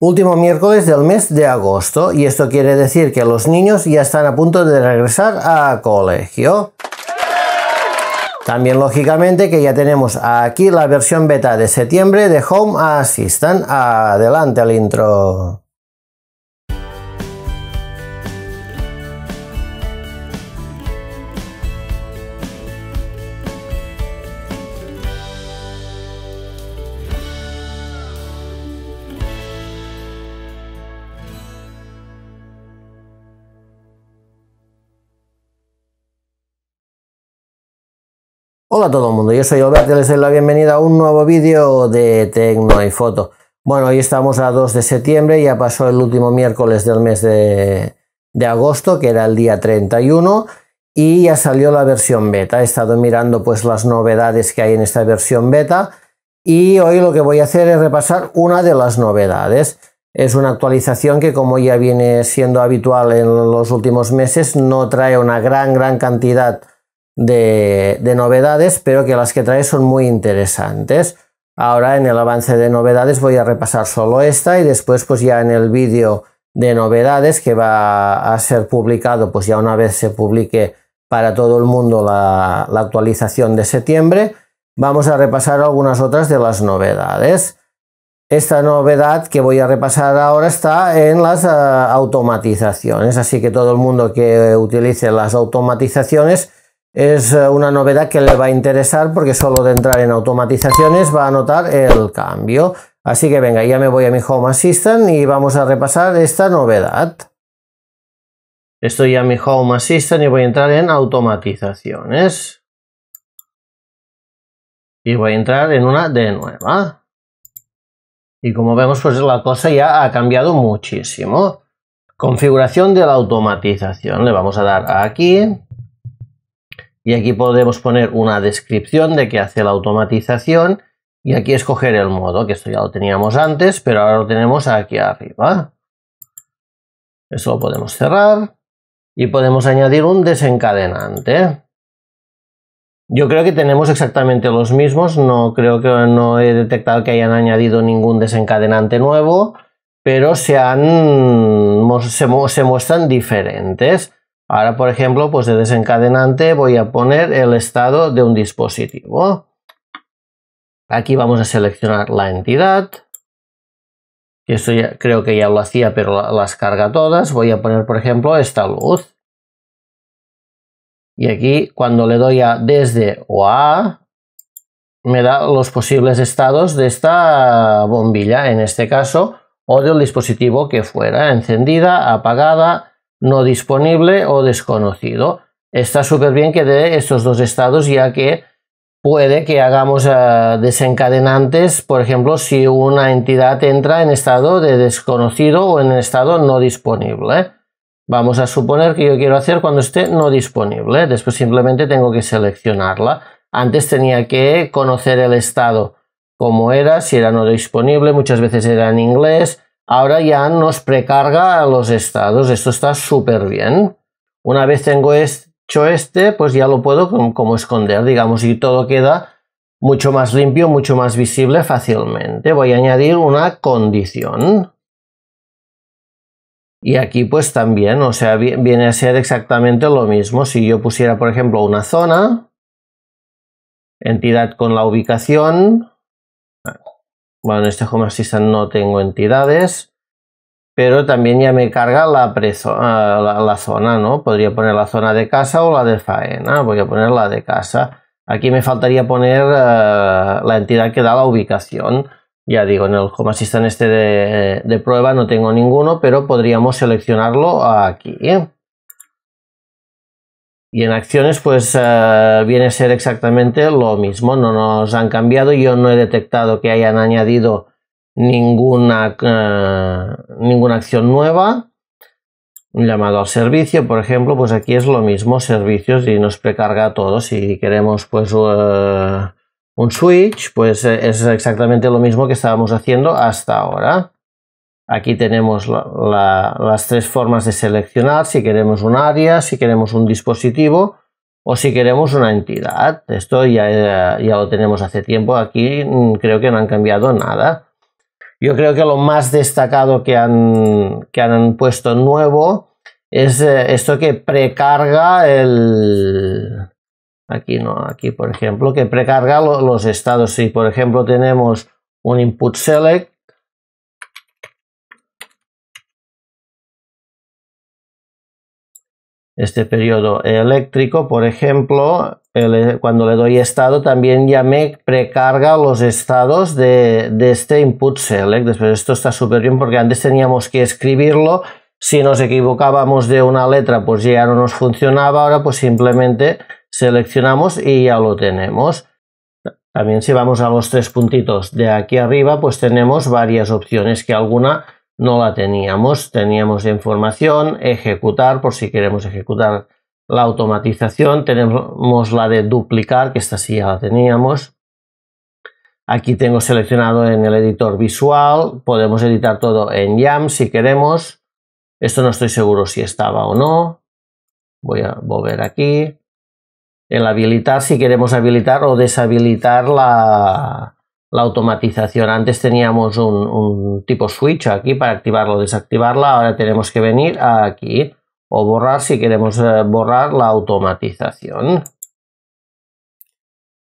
último miércoles del mes de agosto y esto quiere decir que los niños ya están a punto de regresar a colegio. También lógicamente que ya tenemos aquí la versión beta de septiembre de Home Assistant. Adelante al intro. Hola a todo el mundo, yo soy Alberto y les doy la bienvenida a un nuevo vídeo de Tecno y Foto. Bueno, hoy estamos a 2 de septiembre, ya pasó el último miércoles del mes de, agosto, que era el día 31, y ya salió la versión beta. He estado mirando pues las novedades que hay en esta versión beta y hoy lo que voy a hacer es repasar una de las novedades. Es una actualización que como ya viene siendo habitual en los últimos meses, no trae una gran, gran cantidad de, novedades, pero que las que trae son muy interesantes. Ahora en el avance de novedades voy a repasar solo esta y después pues ya en el vídeo de novedades que va a ser publicado pues ya una vez se publique para todo el mundo la, actualización de septiembre, vamos a repasar algunas otras de las novedades. Esta novedad que voy a repasar ahora está en las eh, automatizaciones, así que todo el mundo que utilice las automatizaciones es eh, una novedad que le va a interesar porque solo de entrar en automatizaciones va a notar el cambio. Así que venga, ya me voy a mi Home Assistant y vamos a repasar esta novedad. Estoy a mi Home Assistant y voy a entrar en automatizaciones. Y voy a entrar en una de nueva. Y como vemos, pues la cosa ya ha cambiado muchísimo. Configuración de la automatización. Le vamos a dar aquí. Y aquí podemos poner una descripción de qué hace la automatización. Y aquí escoger el modo, que esto ya lo teníamos antes, pero ahora lo tenemos aquí arriba. Eso lo podemos cerrar. Y podemos añadir un desencadenante. Yo creo que tenemos exactamente los mismos, no creo que no he detectado que hayan añadido ningún desencadenante nuevo, pero se, se muestran diferentes. Ahora, por ejemplo, pues de desencadenante voy a poner el estado de un dispositivo. Aquí vamos a seleccionar la entidad. Esto ya, creo que ya lo hacía, pero las carga todas. Voy a poner, por ejemplo, esta luz. Y aquí, cuando le doy a desde o a, me da los posibles estados de esta bombilla, en este caso, o del dispositivo que fuera, encendida, apagada, no disponible o desconocido. Está súper bien que dé estos dos estados, ya que puede que hagamos eh, desencadenantes, por ejemplo, si una entidad entra en estado de desconocido o en estado no disponible. Vamos a suponer que yo quiero hacer cuando esté no disponible. Después simplemente tengo que seleccionarla. Antes tenía que conocer el estado, como era, si era no disponible, muchas veces era en inglés, ahora ya nos precarga los estados. Esto está súper bien. Una vez tengo hecho este, pues ya lo puedo como, como esconder, digamos, y todo queda mucho más limpio, mucho más visible fácilmente. Voy a añadir una condición. Y aquí pues también, o sea, viene a ser exactamente lo mismo. Si yo pusiera, por ejemplo, una zona, entidad con la ubicación, bueno, en este Home Assistant no tengo entidades, pero también ya me carga ah, la, la, zona, ¿no? Podría poner la zona de casa o la de faena, voy a poner la de casa. Aquí me faltaría poner eh, la entidad que da la ubicación. Ya digo, en el Home Assistant este de prueba no tengo ninguno, pero podríamos seleccionarlo aquí. ¿eh? Y en acciones, pues eh, viene a ser exactamente lo mismo. No nos han cambiado. Yo no he detectado que hayan añadido ninguna, eh, ninguna acción nueva. Un llamado al servicio, por ejemplo, pues aquí es lo mismo, servicios y nos precarga todo. Si queremos, pues eh, un switch, pues es exactamente lo mismo que estábamos haciendo hasta ahora. Aquí tenemos las tres formas de seleccionar, si queremos un área, si queremos un dispositivo o si queremos una entidad. Esto ya, ya lo tenemos hace tiempo, aquí mm, creo que no han cambiado nada. Yo creo que lo más destacado que han, que han puesto nuevo es eh, esto que precarga el... Aquí no, aquí por ejemplo, que precarga los estados. Si por ejemplo tenemos un input select, este periodo eléctrico, por ejemplo, eh, cuando le doy estado, también ya me precarga los estados de, este input select. esto está súper bien porque antes teníamos que escribirlo. Si nos equivocábamos de una letra, pues ya no nos funcionaba. Ahora pues simplemente seleccionamos y ya lo tenemos. También si vamos a los tres puntitos de aquí arriba, pues tenemos varias opciones que alguna no la teníamos. Teníamos información, ejecutar, por si queremos ejecutar la automatización, tenemos la de duplicar, que esta sí ya la teníamos. Aquí tengo seleccionado en el editor visual, podemos editar todo en YAM si queremos. Esto no estoy seguro si estaba o no. Voy a volver aquí. El habilitar, si queremos habilitar o deshabilitar la, la automatización. Antes teníamos un, tipo switch aquí para activarlo o desactivarla, ahora tenemos que venir aquí o borrar si queremos eh, borrar la automatización.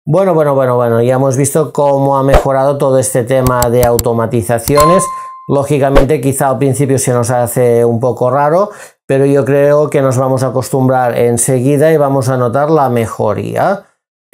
Bueno, bueno, bueno, bueno, ya hemos visto cómo ha mejorado todo este tema de automatizaciones. Lógicamente quizá al principio se nos hace un poco raro, pero yo creo que nos vamos a acostumbrar enseguida y vamos a notar la mejoría.